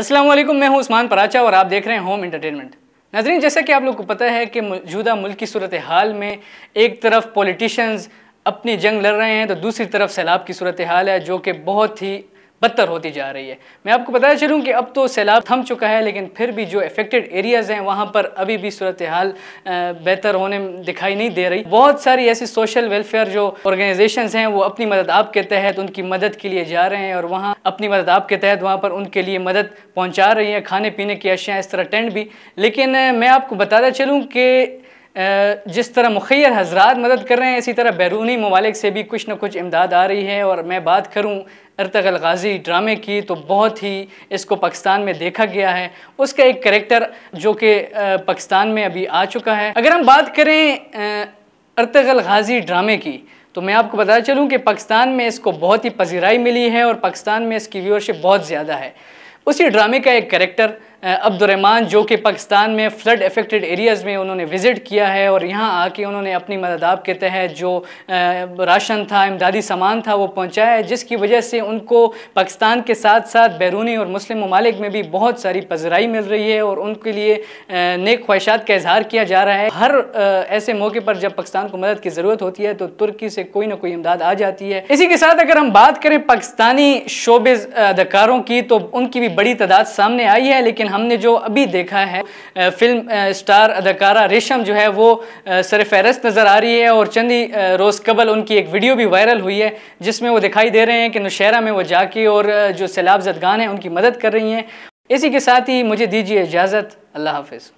अस्सलाम वालेकुम मैं हूं उस्मान पराचा और आप देख रहे हैं होम एंटरटेनमेंट नाजरीन जैसा कि आप लोग को पता है कि मौजूदा मुल्क की सूरत हाल में एक तरफ पॉलिटिशियंस अपनी जंग लड़ रहे हैं तो दूसरी तरफ सैलाब की सूरत हाल है जो कि बहुत ही बदतर होती जा रही है मैं आपको बताया चलूँ कि अब तो सैलाब थम चुका है लेकिन फिर भी जो अफेक्टेड एरियाज़ हैं वहाँ पर अभी भी सूरत हाल बेहतर होने दिखाई नहीं दे रही बहुत सारी ऐसी सोशल वेलफेयर जो ऑर्गेनाइजेशन हैं वो अपनी मदद आप के तहत उनकी मदद के लिए जा रहे हैं और वहाँ अपनी मदद आप के तहत वहाँ पर उनके लिए मदद पहुँचा रही है खाने पीने की अशियाँ इस तरह टेंट भी लेकिन मैं आपको बताता चलूँ कि जिस तरह मुखैर हजरात मदद कर रहे हैं इसी तरह बैरूनी ममालिक से भी कुछ ना कुछ इमदाद आ रही है और मैं बात करूँ अरतगल गाजी ड्रामे की तो बहुत ही इसको पाकिस्तान में देखा गया है उसका एक करेक्टर जो कि पाकिस्तान में अभी आ चुका है अगर हम बात करें अरतगल गाजी ड्रामे की तो मैं आपको बता चलूँ कि पाकिस्तान में इसको बहुत ही पजीराई मिली है और पाकिस्तान में इसकी व्यूअरशिप बहुत ज़्यादा है उसी ड्रामे का एक करेक्टर अब्दुलरहमान जो कि पाकिस्तान में फ्लड अफेक्टेड एरियाज़ में उन्होंने विज़िट किया है और यहाँ आके उन्होंने अपनी आप के तहत जो राशन था इमदादी सामान था वो पहुँचाया है जिसकी वजह से उनको पाकिस्तान के साथ साथ बैरूनी और मुस्लिम ममालिक में भी बहुत सारी पजराई मिल रही है और उनके लिए नेक ख्वाहिशात का इजहार किया जा रहा है हर ऐसे मौके पर जब पाकिस्तान को मदद की ज़रूरत होती है तो तुर्की से कोई ना कोई इमदाद आ जाती है इसी के साथ अगर हम बात करें पाकिस्तानी शोबे अदाकारों की तो उनकी भी बड़ी तादाद सामने आई है लेकिन हमने जो अभी देखा है फिल्म स्टार अदाकारा रेशम जो है वो सर फहरस्त नज़र आ रही है और चंद ही रोज़ कबल उनकी एक वीडियो भी वायरल हुई है जिसमें वो दिखाई दे रहे हैं कि नौशहरा में वो जाके और जो सैलाब जदगान हैं उनकी मदद कर रही हैं इसी के साथ ही मुझे दीजिए इजाज़त अल्लाह हाफिज़